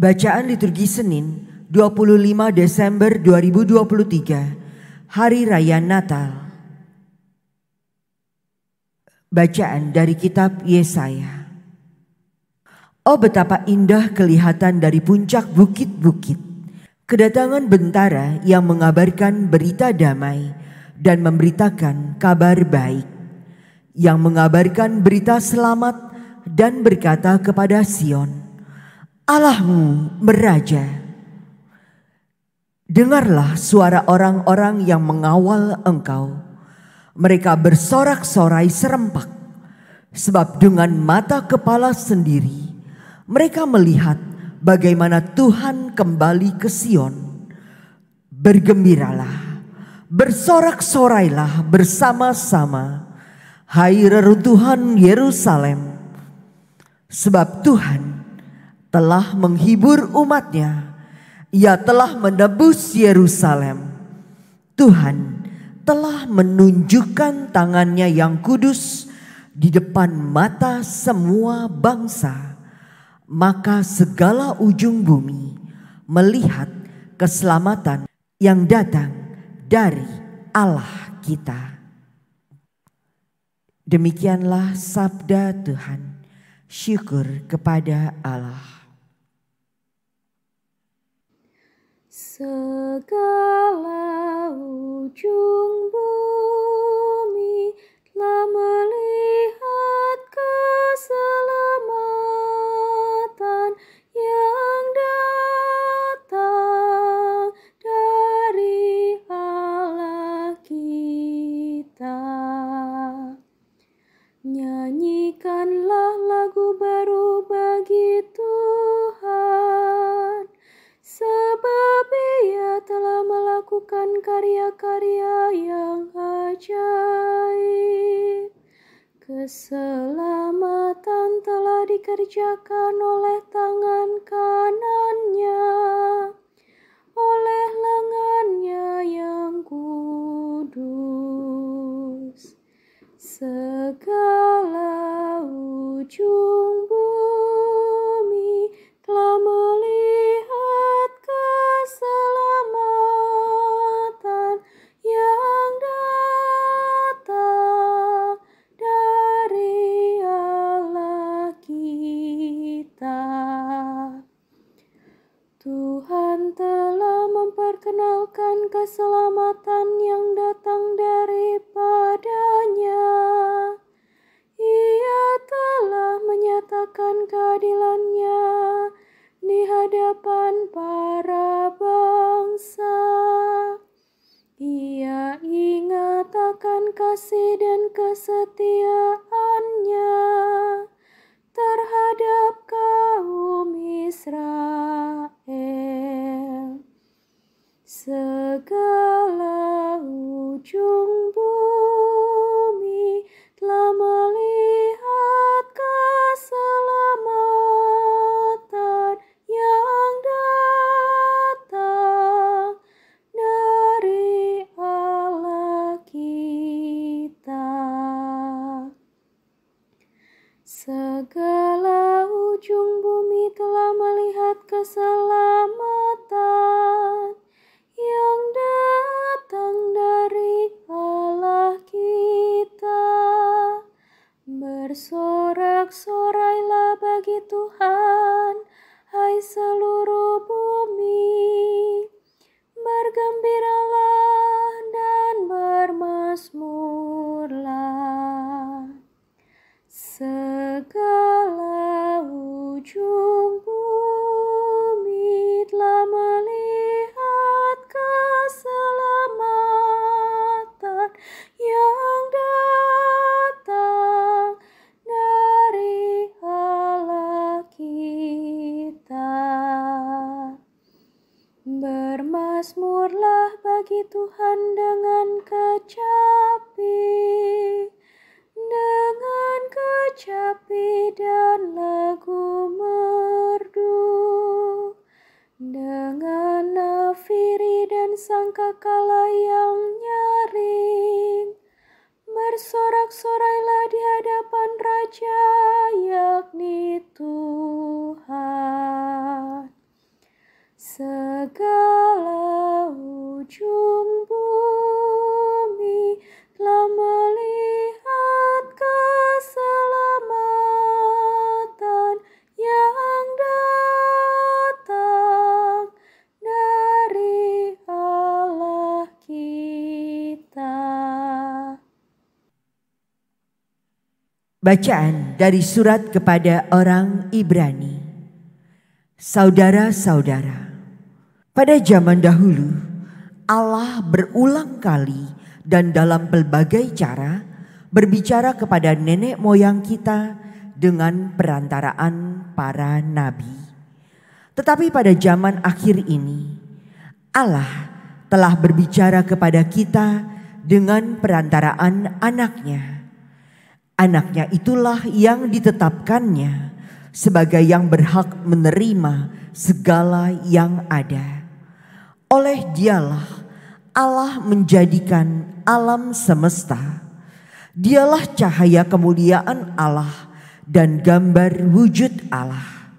Bacaan liturgi Senin 25 Desember 2023 Hari Raya Natal Bacaan dari kitab Yesaya Oh betapa indah kelihatan dari puncak bukit-bukit Kedatangan bentara yang mengabarkan berita damai dan memberitakan kabar baik Yang mengabarkan berita selamat dan berkata kepada Sion Allahmu beraja. Dengarlah suara orang-orang yang mengawal engkau. Mereka bersorak-sorai serempak. Sebab dengan mata kepala sendiri mereka melihat bagaimana Tuhan kembali ke Sion. Bergembiralah, bersorak-sorailah bersama-sama. Hai reruntuhan Yerusalem. Sebab Tuhan telah menghibur umatnya. Ia telah menebus Yerusalem. Tuhan telah menunjukkan tangannya yang kudus di depan mata semua bangsa. Maka segala ujung bumi melihat keselamatan yang datang dari Allah kita. Demikianlah sabda Tuhan. Syukur kepada Allah. segala wujud. karya-karya yang ajaib. Keselamatan telah dikerjakan oleh tangan kanannya. keselamatan yang datang daripadanya. Ia telah menyatakan keadilannya di hadapan para bangsa. Ia ingat akan kasih dan kesetiaannya terhadap kaum Israel. 中。bagi Tuhan dengan kecapi dengan kecapi dan lagu merdu dengan nafiri dan sangkakala yang nyaring bersorak-sorailah di hadapan raja yakni Bacaan dari surat kepada orang Ibrani. Saudara-saudara, pada zaman dahulu Allah berulang kali dan dalam berbagai cara berbicara kepada nenek moyang kita dengan perantaraan para nabi. Tetapi pada zaman akhir ini Allah telah berbicara kepada kita dengan perantaraan anaknya Anaknya itulah yang ditetapkannya sebagai yang berhak menerima segala yang ada. Oleh dialah Allah menjadikan alam semesta. Dialah cahaya kemuliaan Allah dan gambar wujud Allah.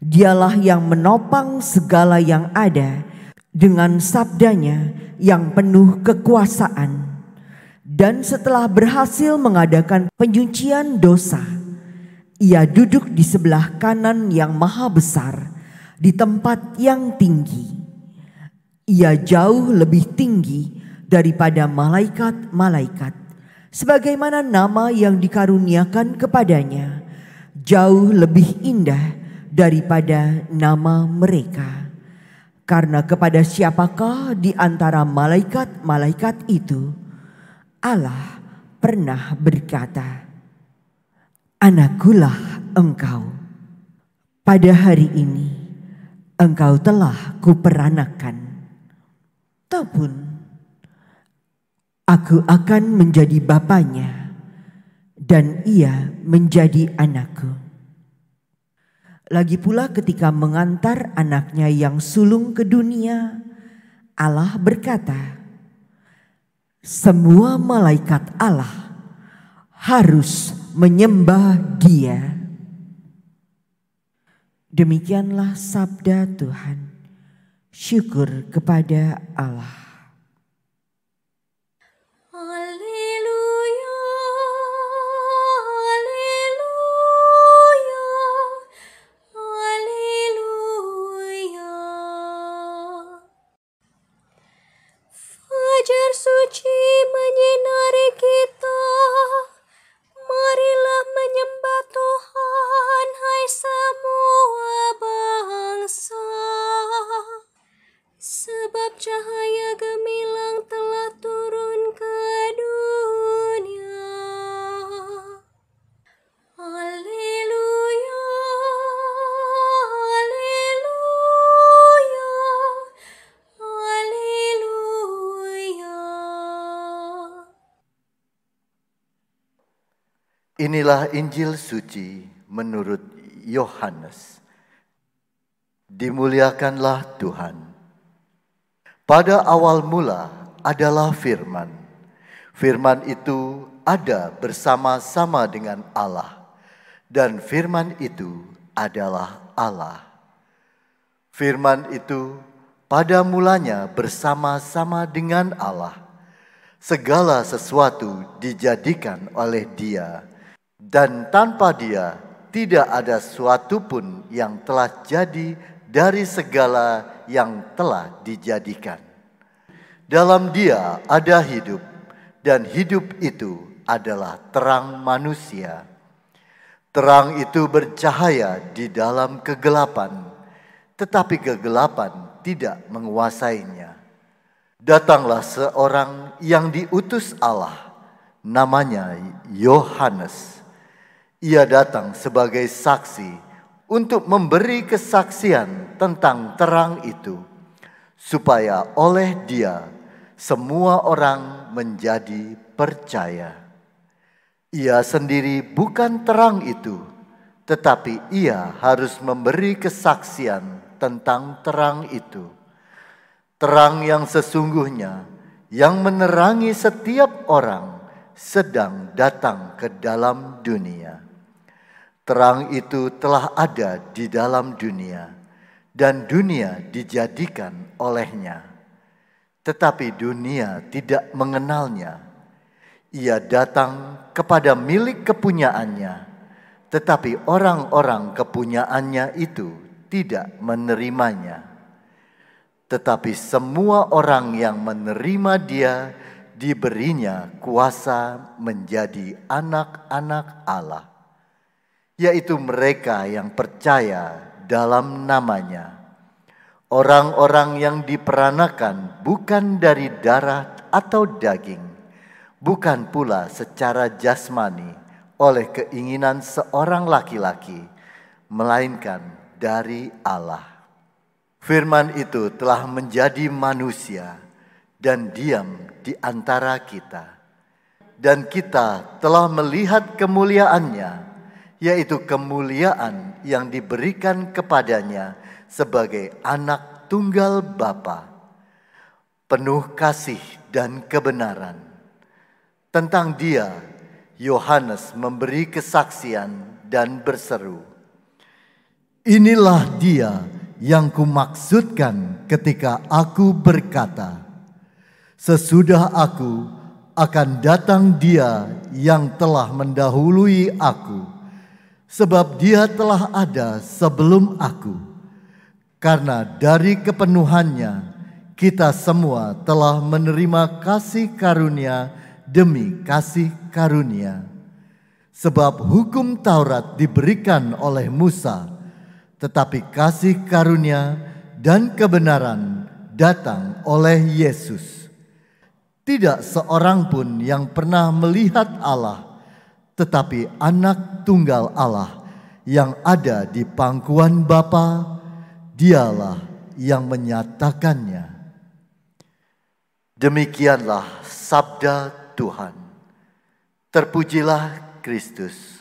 Dialah yang menopang segala yang ada dengan sabdanya yang penuh kekuasaan dan setelah berhasil mengadakan penyucian dosa, ia duduk di sebelah kanan yang maha besar di tempat yang tinggi. Ia jauh lebih tinggi daripada malaikat-malaikat, sebagaimana nama yang dikaruniakan kepadanya jauh lebih indah daripada nama mereka. Karena kepada siapakah di antara malaikat-malaikat itu? Allah pernah berkata, Anakulah engkau. Pada hari ini engkau telah kuperanakan. Ataupun aku akan menjadi bapaknya dan ia menjadi anakku. Lagi pula ketika mengantar anaknya yang sulung ke dunia, Allah berkata, semua malaikat Allah harus menyembah Dia. Demikianlah sabda Tuhan. Syukur kepada Allah. cahaya gemilang telah turun ke dunia. Haleluya, haleluya, haleluya. Inilah Injil suci menurut Yohanes. Dimuliakanlah Tuhan. Pada awal mula adalah firman. Firman itu ada bersama-sama dengan Allah. Dan firman itu adalah Allah. Firman itu pada mulanya bersama-sama dengan Allah. Segala sesuatu dijadikan oleh Dia, dan tanpa Dia tidak ada suatu pun yang telah jadi dari segala yang telah dijadikan. Dalam Dia ada hidup, dan hidup itu adalah terang manusia. Terang itu bercahaya di dalam kegelapan, tetapi kegelapan tidak menguasainya. Datanglah seorang yang diutus Allah, namanya Yohanes. Ia datang sebagai saksi untuk memberi kesaksian tentang terang itu, supaya oleh Dia semua orang menjadi percaya. Ia sendiri bukan terang itu, tetapi ia harus memberi kesaksian tentang terang itu. Terang yang sesungguhnya yang menerangi setiap orang sedang datang ke dalam dunia. Terang itu telah ada di dalam dunia, dan dunia dijadikan olehnya. Tetapi dunia tidak mengenalnya. Ia datang kepada milik kepunyaannya, tetapi orang-orang kepunyaannya itu tidak menerimanya. Tetapi semua orang yang menerima Dia diberinya kuasa menjadi anak-anak Allah yaitu mereka yang percaya dalam namanya. Orang-orang yang diperanakan bukan dari darah atau daging, bukan pula secara jasmani oleh keinginan seorang laki-laki, melainkan dari Allah. Firman itu telah menjadi manusia dan diam di antara kita, dan kita telah melihat kemuliaannya yaitu kemuliaan yang diberikan kepadanya sebagai anak tunggal Bapa, penuh kasih dan kebenaran. Tentang dia, Yohanes memberi kesaksian dan berseru, Inilah dia yang kumaksudkan ketika aku berkata, Sesudah aku akan datang dia yang telah mendahului aku.' sebab dia telah ada sebelum aku. Karena dari kepenuhannya kita semua telah menerima kasih karunia demi kasih karunia. Sebab hukum Taurat diberikan oleh Musa, tetapi kasih karunia dan kebenaran datang oleh Yesus. Tidak seorang pun yang pernah melihat Allah, tetapi anak tunggal Allah yang ada di pangkuan Bapa, dialah yang menyatakannya. Demikianlah sabda Tuhan. Terpujilah Kristus.